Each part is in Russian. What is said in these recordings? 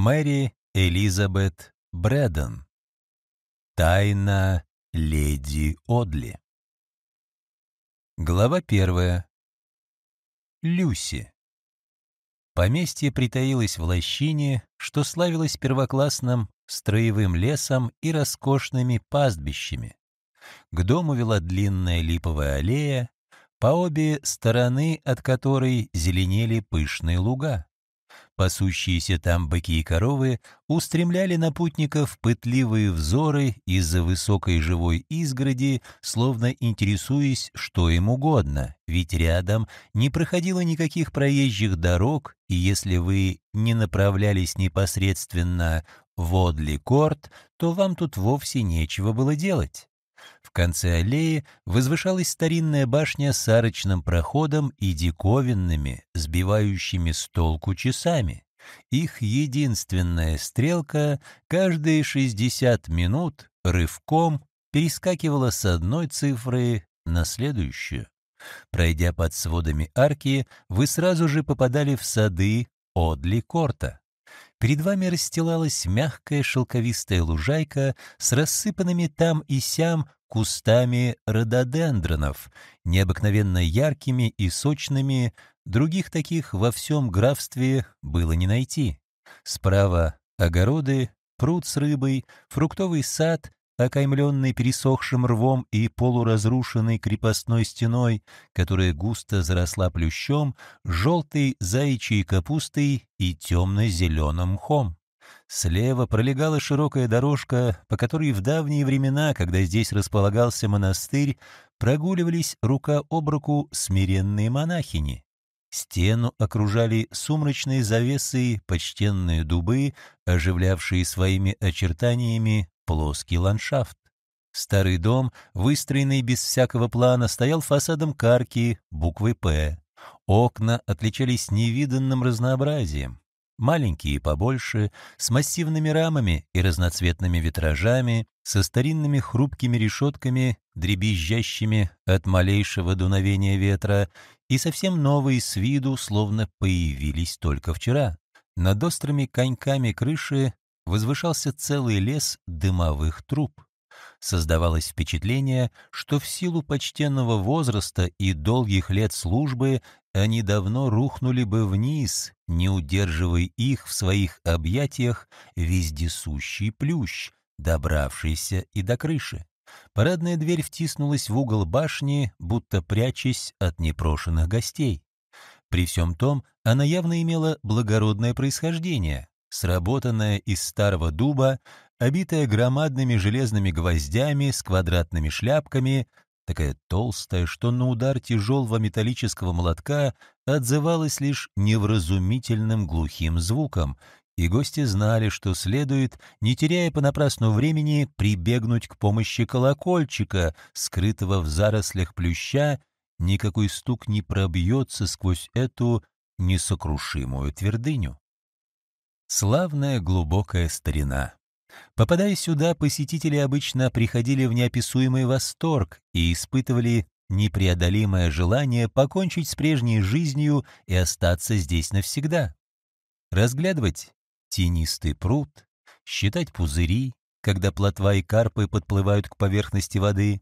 Мэри Элизабет Брэдден. Тайна леди Одли. Глава первая. Люси. Поместье притаилось в лощине, что славилось первоклассным строевым лесом и роскошными пастбищами. К дому вела длинная липовая аллея, по обе стороны от которой зеленели пышные луга. Пасущиеся там быки и коровы устремляли на путников пытливые взоры из-за высокой живой изгороди, словно интересуясь что им угодно, ведь рядом не проходило никаких проезжих дорог, и если вы не направлялись непосредственно в Одли-Корт, то вам тут вовсе нечего было делать. В конце аллеи возвышалась старинная башня с арочным проходом и диковинными, сбивающими с толку часами. Их единственная стрелка каждые 60 минут рывком перескакивала с одной цифры на следующую. Пройдя под сводами арки, вы сразу же попадали в сады Одли Корта. Перед вами расстилалась мягкая шелковистая лужайка с рассыпанными там и сям кустами рододендронов, необыкновенно яркими и сочными, других таких во всем графстве было не найти. Справа — огороды, пруд с рыбой, фруктовый сад, окаймленный пересохшим рвом и полуразрушенной крепостной стеной, которая густо заросла плющом, желтой заячьей капустой и темно-зеленым мхом. Слева пролегала широкая дорожка, по которой в давние времена, когда здесь располагался монастырь, прогуливались рука об руку смиренные монахини. Стену окружали сумрачные завесы, почтенные дубы, оживлявшие своими очертаниями плоский ландшафт. Старый дом, выстроенный без всякого плана, стоял фасадом карки буквы «П». Окна отличались невиданным разнообразием маленькие и побольше, с массивными рамами и разноцветными витражами, со старинными хрупкими решетками, дребезжащими от малейшего дуновения ветра, и совсем новые с виду, словно появились только вчера. Над острыми коньками крыши возвышался целый лес дымовых труб. Создавалось впечатление, что в силу почтенного возраста и долгих лет службы они давно рухнули бы вниз, не удерживая их в своих объятиях вездесущий плющ, добравшийся и до крыши. Парадная дверь втиснулась в угол башни, будто прячась от непрошенных гостей. При всем том, она явно имела благородное происхождение. Сработанная из старого дуба, обитая громадными железными гвоздями с квадратными шляпками, такая толстая, что на удар тяжелого металлического молотка отзывалась лишь невразумительным глухим звуком, и гости знали, что следует, не теряя понапрасну времени, прибегнуть к помощи колокольчика, скрытого в зарослях плюща, никакой стук не пробьется сквозь эту несокрушимую твердыню. Славная глубокая старина. Попадая сюда, посетители обычно приходили в неописуемый восторг и испытывали непреодолимое желание покончить с прежней жизнью и остаться здесь навсегда. Разглядывать тенистый пруд, считать пузыри, когда плотва и карпы подплывают к поверхности воды.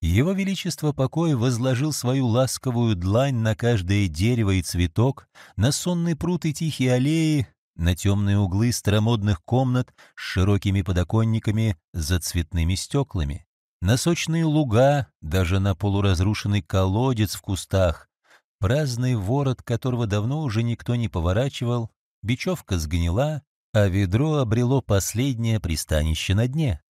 Его Величество Покой возложил свою ласковую длань на каждое дерево и цветок, на сонный пруд и тихие аллеи, на темные углы старомодных комнат с широкими подоконниками за цветными стеклами, на сочные луга, даже на полуразрушенный колодец в кустах, праздный ворот, которого давно уже никто не поворачивал, бечевка сгнила, а ведро обрело последнее пристанище на дне.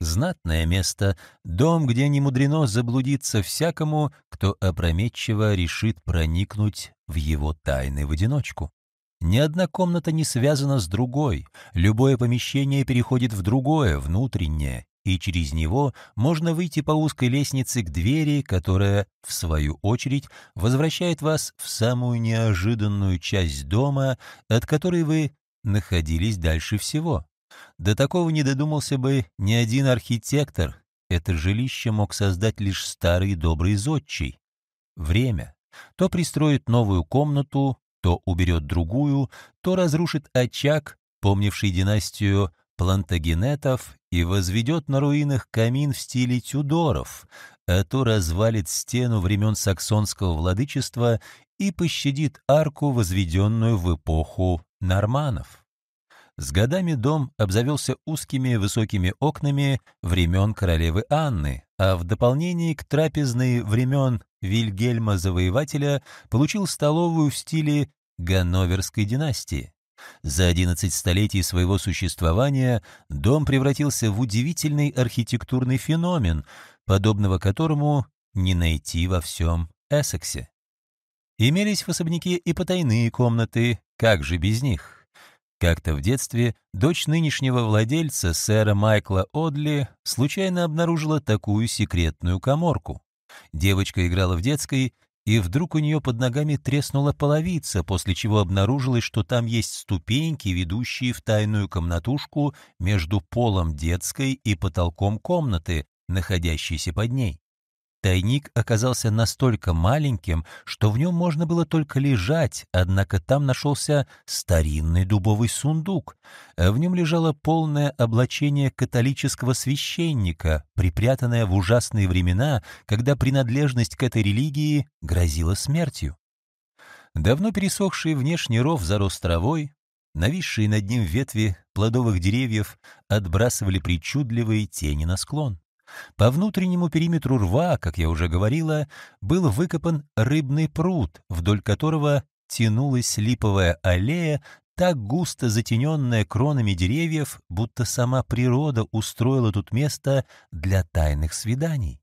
Знатное место, дом, где не мудрено заблудиться всякому, кто опрометчиво решит проникнуть в его тайны в одиночку. Ни одна комната не связана с другой, любое помещение переходит в другое, внутреннее, и через него можно выйти по узкой лестнице к двери, которая, в свою очередь, возвращает вас в самую неожиданную часть дома, от которой вы находились дальше всего. До такого не додумался бы ни один архитектор. Это жилище мог создать лишь старый добрый зодчий. Время. То пристроит новую комнату, то уберет другую, то разрушит очаг, помнивший династию плантагенетов, и возведет на руинах камин в стиле Тюдоров, а то развалит стену времен саксонского владычества и пощадит арку, возведенную в эпоху норманов. С годами дом обзавелся узкими высокими окнами времен королевы Анны, а в дополнение к трапезной времен Вильгельма Завоевателя получил столовую в стиле Ганноверской династии. За 11 столетий своего существования дом превратился в удивительный архитектурный феномен, подобного которому не найти во всем Эссексе. Имелись в особняке и потайные комнаты, как же без них? Как-то в детстве дочь нынешнего владельца, сэра Майкла Одли, случайно обнаружила такую секретную коморку. Девочка играла в детской, и вдруг у нее под ногами треснула половица, после чего обнаружилось, что там есть ступеньки, ведущие в тайную комнатушку между полом детской и потолком комнаты, находящейся под ней. Тайник оказался настолько маленьким, что в нем можно было только лежать, однако там нашелся старинный дубовый сундук. В нем лежало полное облачение католического священника, припрятанное в ужасные времена, когда принадлежность к этой религии грозила смертью. Давно пересохший внешний ров зарос травой, нависшие над ним ветви плодовых деревьев отбрасывали причудливые тени на склон. По внутреннему периметру рва, как я уже говорила, был выкопан рыбный пруд, вдоль которого тянулась липовая аллея, так густо затененная кронами деревьев, будто сама природа устроила тут место для тайных свиданий.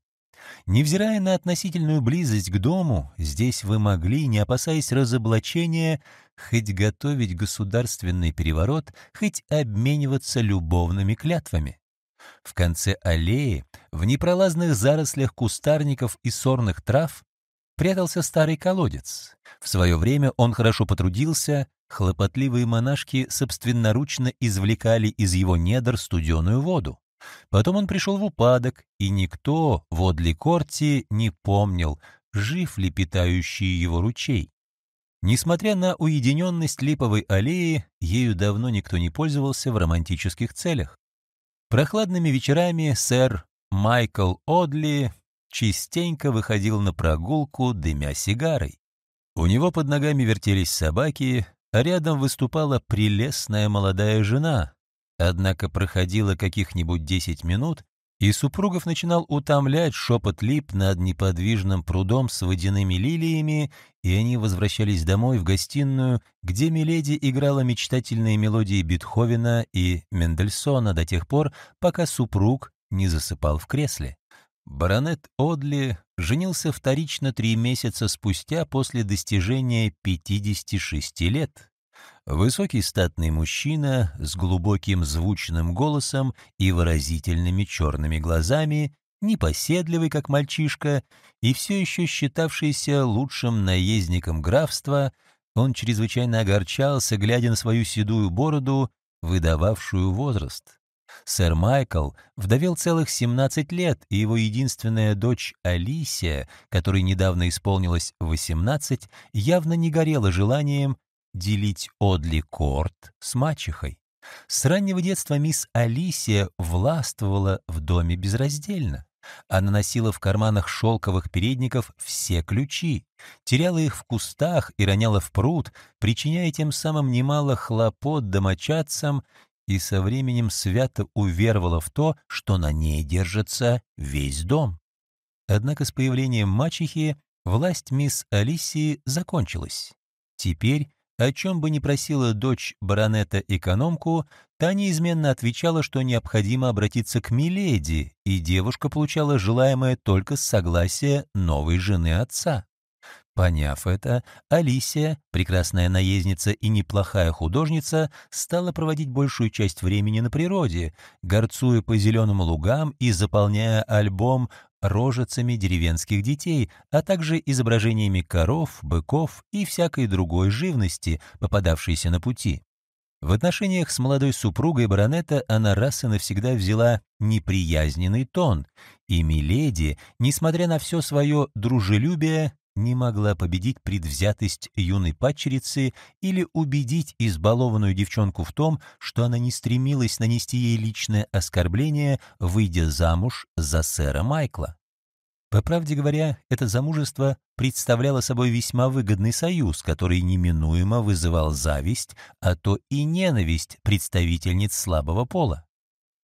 Невзирая на относительную близость к дому, здесь вы могли, не опасаясь разоблачения, хоть готовить государственный переворот, хоть обмениваться любовными клятвами. В конце аллеи в непролазных зарослях кустарников и сорных трав прятался старый колодец. В свое время он хорошо потрудился, хлопотливые монашки собственноручно извлекали из его недр студеную воду. Потом он пришел в упадок, и никто в Одликорте не помнил, жив ли питающий его ручей. Несмотря на уединенность липовой аллеи, ею давно никто не пользовался в романтических целях. Прохладными вечерами сэр Майкл Одли частенько выходил на прогулку, дымя сигарой. У него под ногами вертелись собаки, а рядом выступала прелестная молодая жена. Однако проходило каких-нибудь десять минут, и супругов начинал утомлять шепот лип над неподвижным прудом с водяными лилиями, и они возвращались домой в гостиную, где Миледи играла мечтательные мелодии Бетховена и Мендельсона до тех пор, пока супруг не засыпал в кресле. Баронет Одли женился вторично три месяца спустя после достижения 56 лет. Высокий статный мужчина с глубоким звучным голосом и выразительными черными глазами, непоседливый, как мальчишка, и все еще считавшийся лучшим наездником графства, он чрезвычайно огорчался, глядя на свою седую бороду, выдававшую возраст. Сэр Майкл вдовел целых 17 лет, и его единственная дочь Алисия, которой недавно исполнилось 18, явно не горела желанием делить Одли Корт с мачехой. С раннего детства мисс Алисия властвовала в доме безраздельно. Она носила в карманах шелковых передников все ключи, теряла их в кустах и роняла в пруд, причиняя тем самым немало хлопот домочадцам и со временем свято уверовала в то, что на ней держится весь дом. Однако с появлением мачехи власть мисс Алисии закончилась. Теперь, о чем бы ни просила дочь баронета-экономку, та неизменно отвечала, что необходимо обратиться к Миледи, и девушка получала желаемое только с согласия новой жены отца. Поняв это, Алисия, прекрасная наездница и неплохая художница, стала проводить большую часть времени на природе, горцуя по зеленым лугам и заполняя альбом рожицами деревенских детей, а также изображениями коров, быков и всякой другой живности, попадавшейся на пути. В отношениях с молодой супругой баронета она раз и навсегда взяла неприязненный тон, и Миледи, несмотря на все свое дружелюбие, не могла победить предвзятость юной падчерицы или убедить избалованную девчонку в том, что она не стремилась нанести ей личное оскорбление, выйдя замуж за сэра Майкла. По правде говоря, это замужество представляло собой весьма выгодный союз, который неминуемо вызывал зависть, а то и ненависть представительниц слабого пола.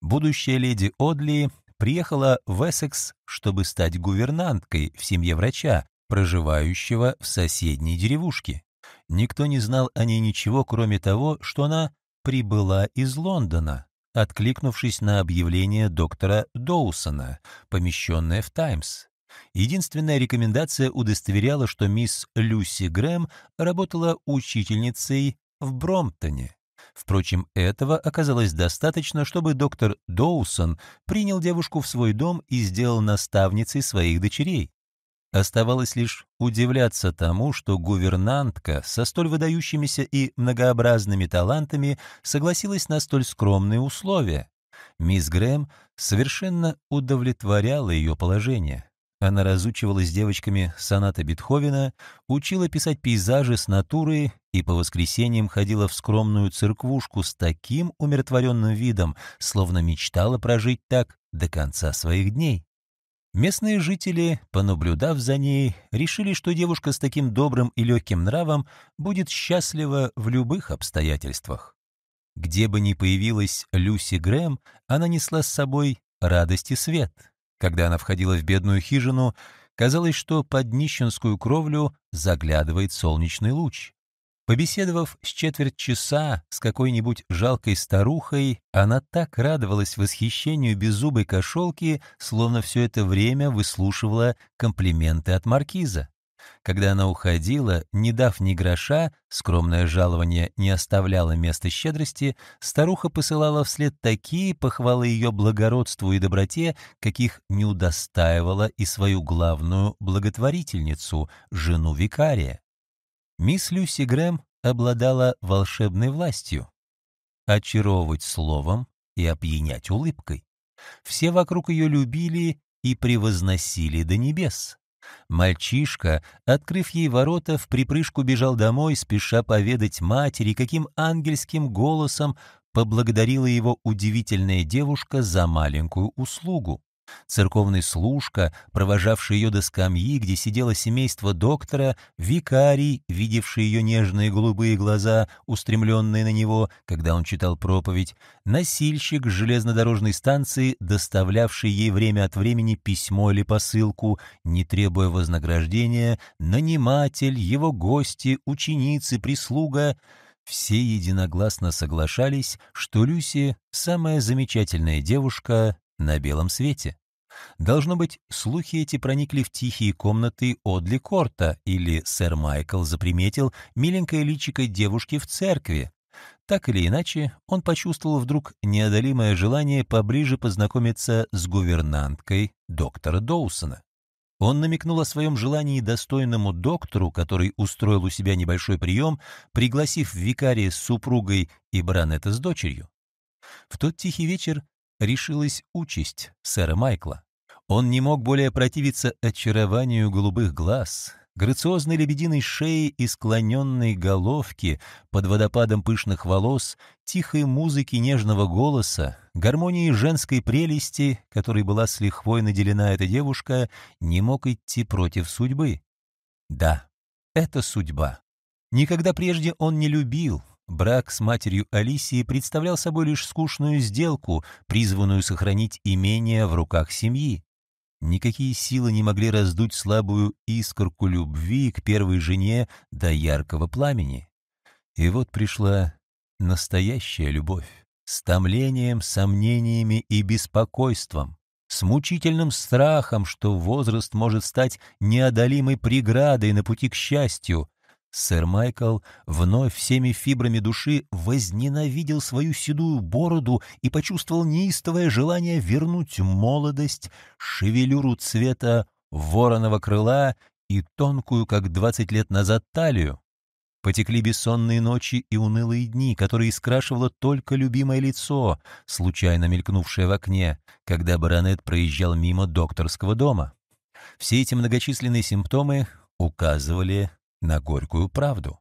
Будущая леди Одли приехала в Эссекс, чтобы стать гувернанткой в семье врача, проживающего в соседней деревушке. Никто не знал о ней ничего, кроме того, что она прибыла из Лондона, откликнувшись на объявление доктора Доусона, помещенное в «Таймс». Единственная рекомендация удостоверяла, что мисс Люси Грэм работала учительницей в Бромптоне. Впрочем, этого оказалось достаточно, чтобы доктор Доусон принял девушку в свой дом и сделал наставницей своих дочерей. Оставалось лишь удивляться тому, что гувернантка со столь выдающимися и многообразными талантами согласилась на столь скромные условия. Мисс Грэм совершенно удовлетворяла ее положение. Она разучивала с девочками соната Бетховена, учила писать пейзажи с натуры и по воскресеньям ходила в скромную церквушку с таким умиротворенным видом, словно мечтала прожить так до конца своих дней. Местные жители, понаблюдав за ней, решили, что девушка с таким добрым и легким нравом будет счастлива в любых обстоятельствах. Где бы ни появилась Люси Грэм, она несла с собой радость и свет. Когда она входила в бедную хижину, казалось, что под нищенскую кровлю заглядывает солнечный луч. Побеседовав с четверть часа с какой-нибудь жалкой старухой, она так радовалась восхищению беззубой кошелки, словно все это время выслушивала комплименты от маркиза. Когда она уходила, не дав ни гроша, скромное жалование не оставляло места щедрости, старуха посылала вслед такие похвалы ее благородству и доброте, каких не удостаивала и свою главную благотворительницу, жену викария. Мисс Люси Грэм обладала волшебной властью. Очаровывать словом и опьянять улыбкой. Все вокруг ее любили и превозносили до небес. Мальчишка, открыв ей ворота, в припрыжку бежал домой, спеша поведать матери, каким ангельским голосом поблагодарила его удивительная девушка за маленькую услугу. Церковный служка, провожавший ее до скамьи, где сидело семейство доктора, викарий, видевший ее нежные голубые глаза, устремленные на него, когда он читал проповедь, носильщик с железнодорожной станции, доставлявший ей время от времени письмо или посылку, не требуя вознаграждения, наниматель, его гости, ученицы, прислуга — все единогласно соглашались, что Люси — самая замечательная девушка на белом свете. Должно быть, слухи эти проникли в тихие комнаты Одли Корта, или сэр Майкл заприметил миленькое личико девушки в церкви. Так или иначе, он почувствовал вдруг неодолимое желание поближе познакомиться с гувернанткой доктора Доусона. Он намекнул о своем желании достойному доктору, который устроил у себя небольшой прием, пригласив викария с супругой и баронета с дочерью. В тот тихий вечер решилась участь сэра Майкла. Он не мог более противиться очарованию голубых глаз, грациозной лебединой шеи и склоненной головки под водопадом пышных волос, тихой музыки нежного голоса, гармонии женской прелести, которой была с лихвой наделена эта девушка, не мог идти против судьбы. Да, это судьба. Никогда прежде он не любил, Брак с матерью Алисии представлял собой лишь скучную сделку, призванную сохранить имение в руках семьи. Никакие силы не могли раздуть слабую искорку любви к первой жене до яркого пламени. И вот пришла настоящая любовь с томлением, сомнениями и беспокойством, с мучительным страхом, что возраст может стать неодолимой преградой на пути к счастью, Сэр Майкл вновь всеми фибрами души возненавидел свою седую бороду и почувствовал неистовое желание вернуть молодость, шевелюру цвета вороного крыла и тонкую, как двадцать лет назад, талию. Потекли бессонные ночи и унылые дни, которые искрашивало только любимое лицо, случайно мелькнувшее в окне, когда баронет проезжал мимо докторского дома. Все эти многочисленные симптомы указывали на горькую правду.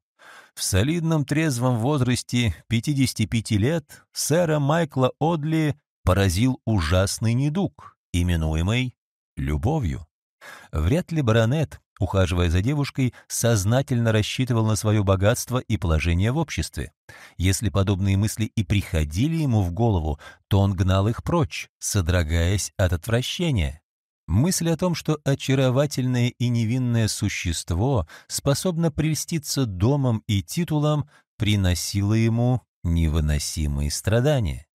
В солидном трезвом возрасте 55 лет сэра Майкла Одли поразил ужасный недуг, именуемый любовью. Вряд ли баронет, ухаживая за девушкой, сознательно рассчитывал на свое богатство и положение в обществе. Если подобные мысли и приходили ему в голову, то он гнал их прочь, содрогаясь от отвращения. Мысль о том, что очаровательное и невинное существо способно прельститься домом и титулом, приносила ему невыносимые страдания.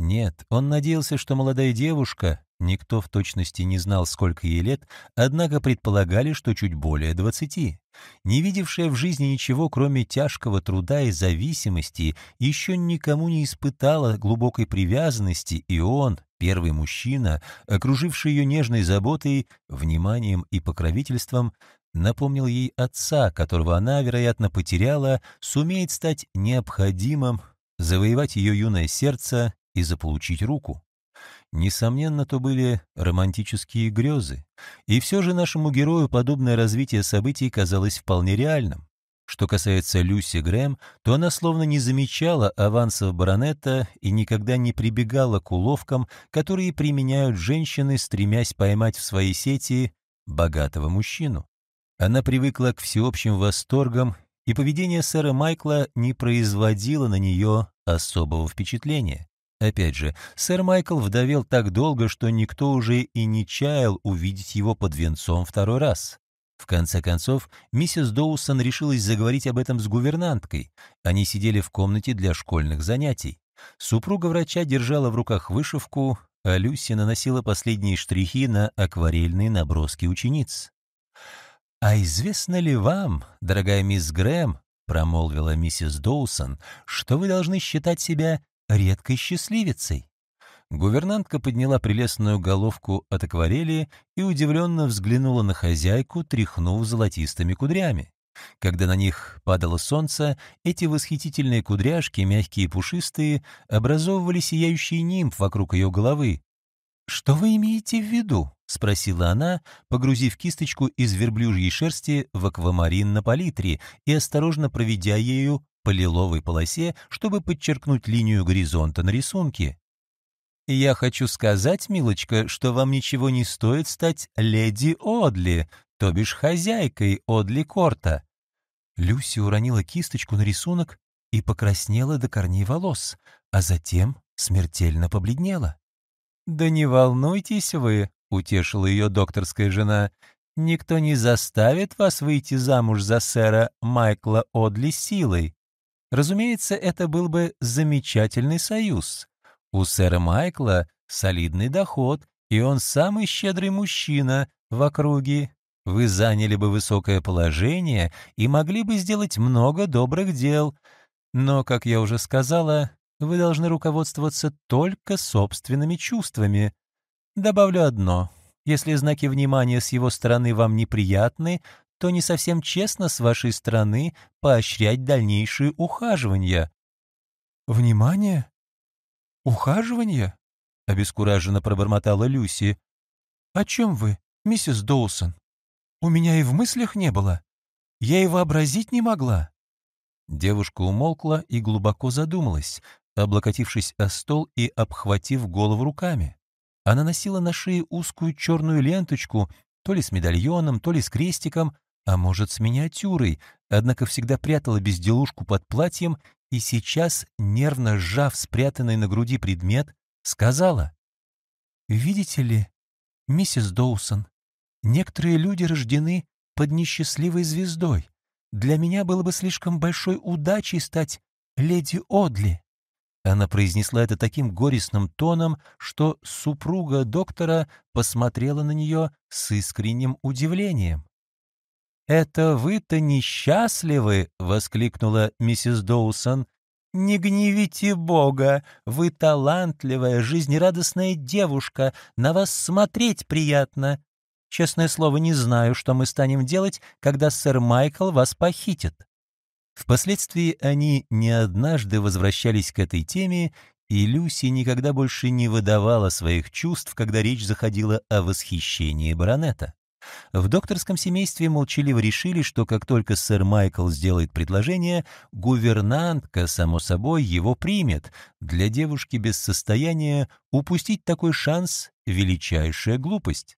Нет, он надеялся, что молодая девушка, Никто в точности не знал, сколько ей лет, однако предполагали, что чуть более двадцати. Не видевшая в жизни ничего, кроме тяжкого труда и зависимости, еще никому не испытала глубокой привязанности, и он, первый мужчина, окруживший ее нежной заботой, вниманием и покровительством, напомнил ей отца, которого она, вероятно, потеряла, сумеет стать необходимым, завоевать ее юное сердце и заполучить руку. Несомненно, то были романтические грезы. И все же нашему герою подобное развитие событий казалось вполне реальным. Что касается Люси Грэм, то она словно не замечала авансов баронета и никогда не прибегала к уловкам, которые применяют женщины, стремясь поймать в свои сети богатого мужчину. Она привыкла к всеобщим восторгам, и поведение сэра Майкла не производило на нее особого впечатления. Опять же, сэр Майкл вдовел так долго, что никто уже и не чаял увидеть его под венцом второй раз. В конце концов, миссис Доусон решилась заговорить об этом с гувернанткой. Они сидели в комнате для школьных занятий. Супруга врача держала в руках вышивку, а Люси наносила последние штрихи на акварельные наброски учениц. «А известно ли вам, дорогая мисс Грэм, — промолвила миссис Доусон, — что вы должны считать себя редкой счастливицей. Гувернантка подняла прелестную головку от акварели и удивленно взглянула на хозяйку, тряхнув золотистыми кудрями. Когда на них падало солнце, эти восхитительные кудряшки, мягкие и пушистые, образовывали сияющий нимб вокруг ее головы. «Что вы имеете в виду?» — спросила она, погрузив кисточку из верблюжьей шерсти в аквамарин на палитре и осторожно проведя ею по лиловой полосе, чтобы подчеркнуть линию горизонта на рисунке. «Я хочу сказать, милочка, что вам ничего не стоит стать леди Одли, то бишь хозяйкой Одли Корта». Люси уронила кисточку на рисунок и покраснела до корней волос, а затем смертельно побледнела. «Да не волнуйтесь вы», — утешила ее докторская жена, — «никто не заставит вас выйти замуж за сэра Майкла Одли силой. Разумеется, это был бы замечательный союз. У сэра Майкла солидный доход, и он самый щедрый мужчина в округе. Вы заняли бы высокое положение и могли бы сделать много добрых дел. Но, как я уже сказала, вы должны руководствоваться только собственными чувствами. Добавлю одно. Если знаки внимания с его стороны вам неприятны, то не совсем честно с вашей стороны поощрять дальнейшие ухаживания». «Внимание? Ухаживание?» — обескураженно пробормотала Люси. «О чем вы, миссис Доусон? У меня и в мыслях не было. Я и вообразить не могла». Девушка умолкла и глубоко задумалась, облокотившись о стол и обхватив голову руками. Она носила на шее узкую черную ленточку, то ли с медальоном, то ли с крестиком, а может, с миниатюрой, однако всегда прятала безделушку под платьем и сейчас, нервно сжав спрятанный на груди предмет, сказала. «Видите ли, миссис Доусон, некоторые люди рождены под несчастливой звездой. Для меня было бы слишком большой удачей стать леди Одли». Она произнесла это таким горестным тоном, что супруга доктора посмотрела на нее с искренним удивлением. «Это вы-то несчастливы!» — воскликнула миссис Доусон. «Не гневите Бога! Вы талантливая, жизнерадостная девушка, на вас смотреть приятно. Честное слово, не знаю, что мы станем делать, когда сэр Майкл вас похитит». Впоследствии они не однажды возвращались к этой теме, и Люси никогда больше не выдавала своих чувств, когда речь заходила о восхищении баронета. В докторском семействе молчаливо решили, что как только сэр Майкл сделает предложение, гувернантка, само собой, его примет. Для девушки без состояния упустить такой шанс — величайшая глупость.